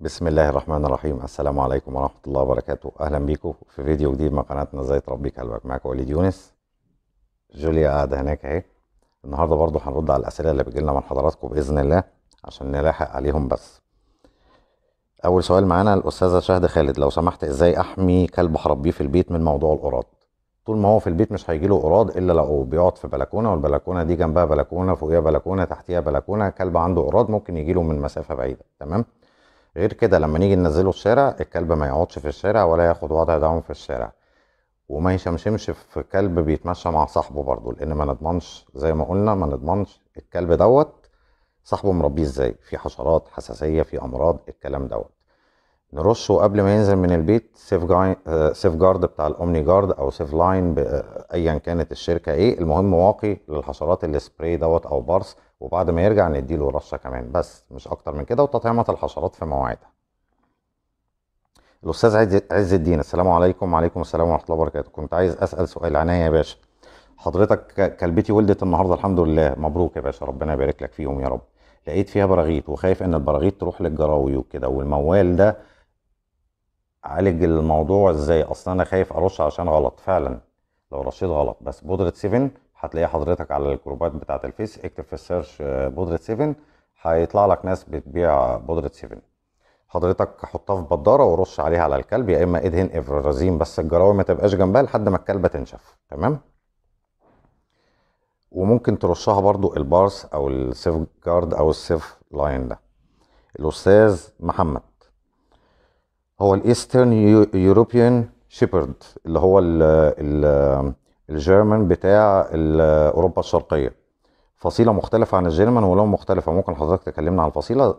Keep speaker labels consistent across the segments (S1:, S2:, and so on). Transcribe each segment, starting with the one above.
S1: بسم الله الرحمن الرحيم السلام عليكم ورحمة الله وبركاته أهلا بيكم في فيديو جديد من قناة ازاي تربي كلبك معاك وليد يونس جوليا قاعدة هناك اهي النهاردة برضو هنرد على الأسئلة اللي لنا من حضراتكم بإذن الله عشان نلاحق عليهم بس أول سؤال معانا الأستاذة شهد خالد لو سمحت إزاي أحمي كلب هربيه في البيت من موضوع القراض طول ما هو في البيت مش هيجيله قراض الا لو بيقعد في بلكونه والبلكونه دي جنبها بلكونه فوقيها بلكونه تحتيها بلكونه كلب عنده قراض ممكن يجيله من مسافه بعيده تمام غير كده لما نيجي ننزله الشارع الكلب ما يقعدش في الشارع ولا ياخد وضع دعم في الشارع وما يشمشمش في كلب بيتمشى مع صاحبه برضه لان ما نضمنش زي ما قلنا ما نضمنش الكلب دوت صاحبه مربيه ازاي في حشرات حساسيه في امراض الكلام دوت نرشه قبل ما ينزل من البيت سيف جاي... سيف جارد بتاع الاومني جارد او سيف لاين آه، ايا كانت الشركه ايه المهم واقي للحشرات السبراي دوت او بارس وبعد ما يرجع نديله رشه كمان بس مش اكتر من كده وتطعيمات الحشرات في مواعيدها الاستاذ عز الدين السلام عليكم وعليكم السلام ورحمه الله وبركاته كنت عايز اسال سؤال عناية يا باشا حضرتك كلبتي ولدت النهارده الحمد لله مبروك يا باشا ربنا يبارك لك فيهم يا رب لقيت فيها براغيث وخايف ان البراغيث تروح للجراوي وكده والموال ده اعالج الموضوع ازاي اصلا انا خايف ارش عشان غلط فعلا لو رشيت غلط بس بودره 7 هتلاقي حضرتك على الجروبات بتاعه الفيس اكتب في السيرش آه، بودره 7 هيطلع لك ناس بتبيع بودره 7 حضرتك حطها في بضاره ورش عليها على الكلب يا اما ادهن افرازين بس الجراوي ما تبقاش جنبها لحد ما الكلبه تنشف تمام وممكن ترشها برضو البارس او السيف جارد او السيف لاين ده الاستاذ محمد هو الايسترن يوروبيان شيبرد اللي هو الجيرمان بتاع اوروبا الشرقيه فصيله مختلفه عن الجيرمان ولون مختلفه ممكن حضرتك تكلمنا على الفصيله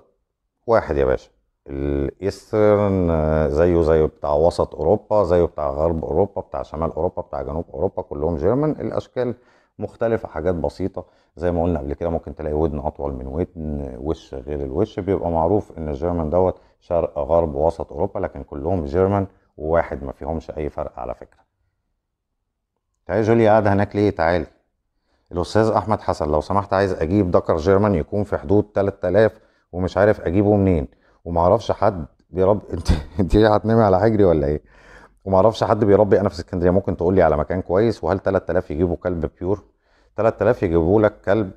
S1: واحد يا باشا الايسترن آه، زيه زيه بتاع وسط اوروبا زيه بتاع غرب اوروبا بتاع شمال اوروبا بتاع جنوب اوروبا كلهم جيرمان الاشكال مختلفه حاجات بسيطه زي ما قلنا قبل كده ممكن تلاقي ودن اطول من ودن وش غير الوش بيبقى معروف ان الجيرمان دوت شرق غرب وسط اوروبا لكن كلهم جيرمان وواحد ما فيهمش اي فرق على فكره تعالي جوليا قاعده هناك ليه تعالي الاستاذ احمد حسن لو سمحت عايز اجيب دكر جيرمان يكون في حدود 3000 ومش عارف اجيبه منين ومعرفش حد بيربي انت انت هتنامي على حجري ولا ايه ومعرفش حد بيربي انا في اسكندريه ممكن تقول لي على مكان كويس وهل 3000 يجيبوا كلب بيور 3000 يجيبوا لك كلب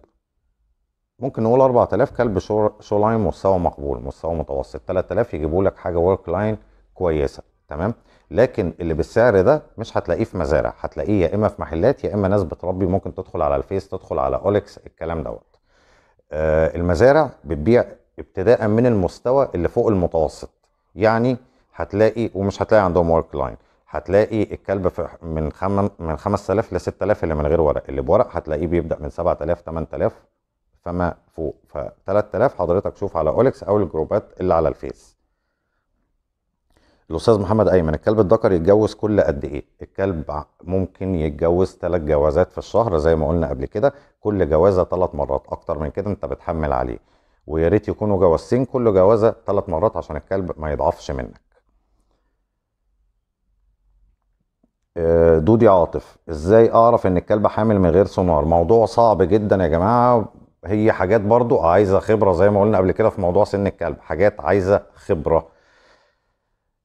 S1: ممكن نقول 4000 كلب شو, شو لاين مستوى مقبول مستوى متوسط 3000 يجيبوا لك حاجه ورك لاين كويسه تمام لكن اللي بالسعر ده مش هتلاقيه في مزارع هتلاقيه يا اما في محلات يا اما ناس بتربي ممكن تدخل على الفيس تدخل على اولكس الكلام دوت آه المزارع بتبيع ابتداء من المستوى اللي فوق المتوسط يعني هتلاقي ومش هتلاقي عندهم ورك لاين هتلاقي الكلب في من خم... من 5000 ل 6000 اللي من غير ورق اللي بورق هتلاقيه بيبدا من 7000 8000 فما فوق ف 3000 حضرتك شوف على اولكس او الجروبات اللي على الفيس الاستاذ محمد ايمن الكلب الذكر يتجوز كل قد ايه الكلب ممكن يتجوز ثلاث جوازات في الشهر زي ما قلنا قبل كده كل جوازه ثلاث مرات اكتر من كده انت بتحمل عليه ويا ريت يكونوا جوازتين كل جوازه ثلاث مرات عشان الكلب ما يضعفش منك آه، دودي عاطف ازاي اعرف ان الكلبة حامل من غير سونار موضوع صعب جدا يا جماعة هي حاجات برضو عايزة خبرة زي ما قلنا قبل كده في موضوع سن الكلب حاجات عايزة خبرة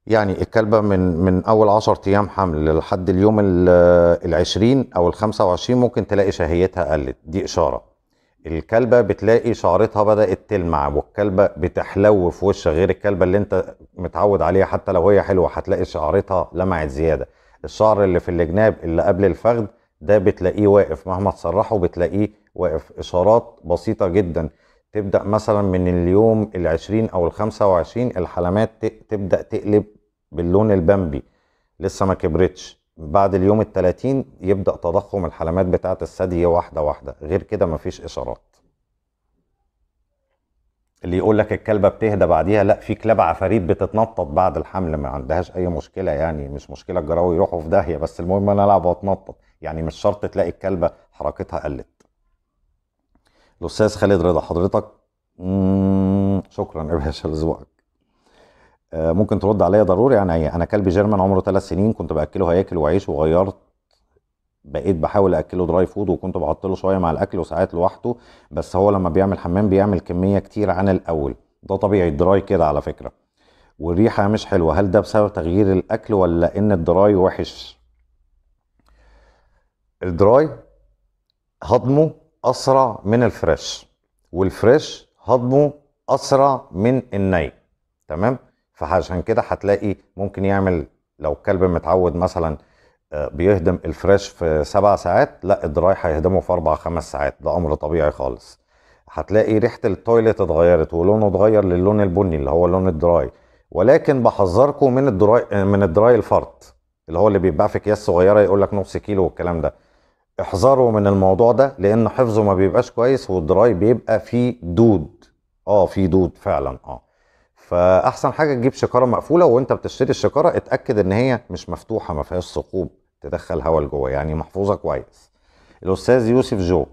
S1: يعني الكلبة من من أول 10 أيام حمل لحد اليوم آه، العشرين 20 أو الخمسة 25 ممكن تلاقي شهيتها قلت دي إشارة الكلبة بتلاقي شعرتها بدأت تلمع والكلبة بتحلو في وشها غير الكلبة اللي أنت متعود عليها حتى لو هي حلوة هتلاقي شعرتها لمعت زيادة الشعر اللي في الجناب اللي قبل الفخذ ده بتلاقيه واقف مهما تصرحه بتلاقيه واقف اشارات بسيطه جدا تبدا مثلا من اليوم العشرين 20 او الخمسة 25 الحلمات تبدا تقلب باللون البامبي لسه ما كبرتش بعد اليوم ال30 يبدا تضخم الحلمات بتاعت الثدي واحده واحده غير كده مفيش اشارات اللي يقول لك الكلبه بتهدى بعديها لا في كلاب عفاريت بتتنطط بعد الحمل ما عندهاش اي مشكله يعني مش مشكله الجراوي يروحوا في داهيه بس المهم انا العب واتنطط يعني مش شرط تلاقي الكلبه حركتها قلت الاستاذ خالد رضا حضرتك شكرا يا باشا لذوقك آه، ممكن ترد عليا ضروري يعني انا كلبي جيرمان عمره ثلاث سنين كنت باكله هياكل وعيش وغيرت بقيت بحاول اكله دراي فود وكنت بحط له شويه مع الاكل وساعات لوحده بس هو لما بيعمل حمام بيعمل كميه كتير عن الاول ده طبيعي الدراي كده على فكره والريحه مش حلوه هل ده بسبب تغيير الاكل ولا ان الدراي وحش الدراي هضمه اسرع من الفريش والفريش هضمه اسرع من الني تمام فعشان كده هتلاقي ممكن يعمل لو الكلب متعود مثلا بيهدم الفريش في سبع ساعات لا الدراي هيهدمه في اربع خمس ساعات ده امر طبيعي خالص هتلاقي ريحه التويليت اتغيرت ولونه اتغير للون البني اللي هو لون الدراي ولكن بحذركم من الدراي من الدراي الفرط اللي هو اللي بيتباع في اكياس صغيره يقول لك نص كيلو والكلام ده احذروا من الموضوع ده لان حفظه ما بيبقاش كويس والدراي بيبقى فيه دود اه فيه دود فعلا اه فاحسن حاجه تجيب شكاره مقفوله وانت بتشتري الشكاره اتاكد ان هي مش مفتوحه ما فيهاش ثقوب تدخل هواء لجوه يعني محفوظه كويس الاستاذ يوسف جو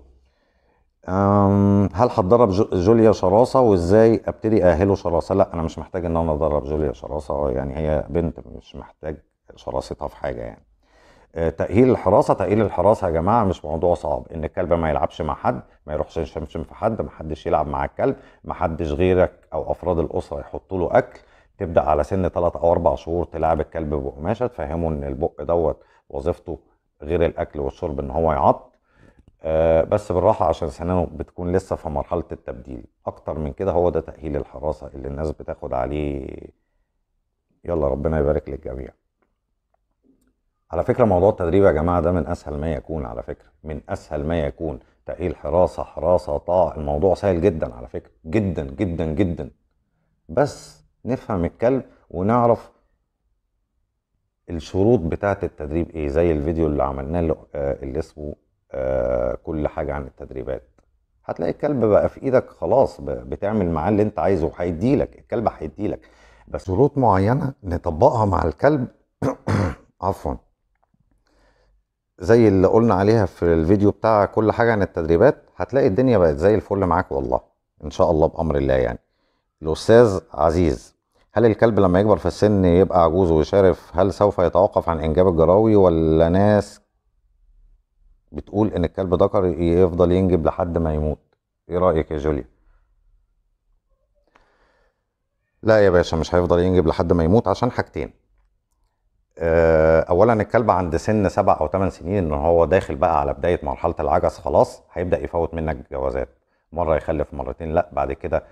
S1: هل هتدرب جوليا شراسه وازاي ابتدي اهله شراسه لا انا مش محتاج ان انا ادرب جوليا شراسه يعني هي بنت مش محتاج شراستها في حاجه يعني آه، تأهيل الحراسة تأهيل الحراسة يا جماعة مش موضوع صعب إن الكلب ما يلعبش مع حد ما يروحش يشمشم في حد ما حدش يلعب مع الكلب ما حدش غيرك أو أفراد الأسرة يحطوا له أكل تبدأ على سن 3 أو 4 شهور تلعب الكلب بقماشة تفهمه إن البق دوت وظيفته غير الأكل والشرب إن هو يعط آه، بس بالراحة عشان سنانه بتكون لسه في مرحلة التبديل أكتر من كده هو ده تأهيل الحراسة اللي الناس بتاخد عليه يلا ربنا يبارك للجميع على فكره موضوع التدريب يا جماعه ده من اسهل ما يكون على فكره من اسهل ما يكون تاهيل حراسه حراسه طاع الموضوع سهل جدا على فكره جدا جدا جدا بس نفهم الكلب ونعرف الشروط بتاعه التدريب ايه زي الفيديو اللي عملناه اللي آه، اسمه آه، كل حاجه عن التدريبات هتلاقي الكلب بقى في ايدك خلاص بتعمل معاه اللي انت عايزه وهيديلك الكلب هيديلك بس شروط معينه نطبقها مع الكلب عفوا زي اللي قلنا عليها في الفيديو بتاع كل حاجه عن التدريبات هتلاقي الدنيا بقت زي الفل معاك والله ان شاء الله بامر الله يعني الاستاذ عزيز هل الكلب لما يكبر في السن يبقى عجوز ويشارف هل سوف يتوقف عن انجاب الجراوي ولا ناس بتقول ان الكلب ذكر يفضل ينجب لحد ما يموت ايه رايك يا جوليا لا يا باشا مش هيفضل ينجب لحد ما يموت عشان حاجتين آه، اولا الكلب عند سن سبع او ثمان سنين ان هو داخل بقى على بدايه مرحله العجز خلاص هيبدا يفوت منك جوازات مره يخلف مرتين لا بعد كده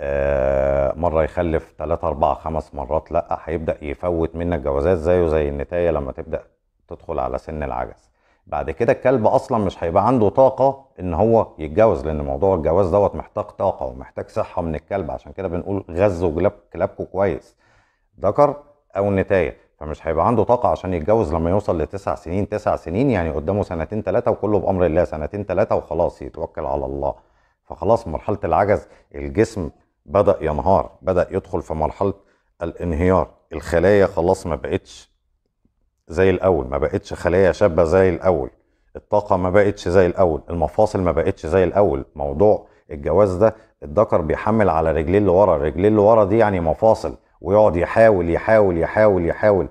S1: آه، مره يخلف ثلاثة أربعة خمس مرات لا هيبدا يفوت منك جوازات زيه زي النتايه لما تبدا تدخل على سن العجز بعد كده الكلب اصلا مش هيبقى عنده طاقه ان هو يتجوز لان موضوع الجواز دوت محتاج طاقه ومحتاج صحه من الكلب عشان كده بنقول غذوا كلابكم كويس ذكر او نتايه فمش هيبقى عنده طاقه عشان يتجوز لما يوصل لتسع سنين تسع سنين يعني قدامه سنتين ثلاثه وكله بامر الله سنتين ثلاثه وخلاص يتوكل على الله فخلاص مرحله العجز الجسم بدا ينهار بدا يدخل في مرحله الانهيار الخلايا خلاص ما بقتش زي الاول ما بقتش خلايا شابه زي الاول الطاقه ما بقتش زي الاول المفاصل ما بقتش زي الاول موضوع الجواز ده الذكر بيحمل على رجليه اللي ورا رجليه اللي ورا دي يعني مفاصل ويقعد يحاول يحاول يحاول يحاول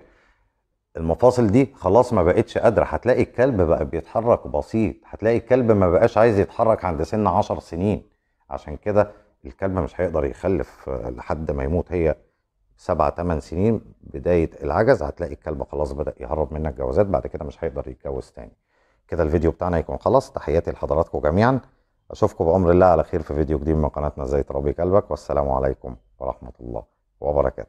S1: المفاصل دي خلاص ما بقتش قادره هتلاقي الكلب بقى بيتحرك بسيط هتلاقي الكلب ما بقاش عايز يتحرك عند سن 10 سنين عشان كده الكلب مش هيقدر يخلف لحد ما يموت هي سبعة تمن سنين بداية العجز هتلاقي الكلب خلاص بدأ يهرب منك جوازات بعد كده مش هيقدر يتجوز تاني كده الفيديو بتاعنا يكون خلص تحياتي لحضراتكم جميعا اشوفكم بامر الله على خير في فيديو جديد من قناتنا زي تربي كلبك والسلام عليكم ورحمه الله وبركاته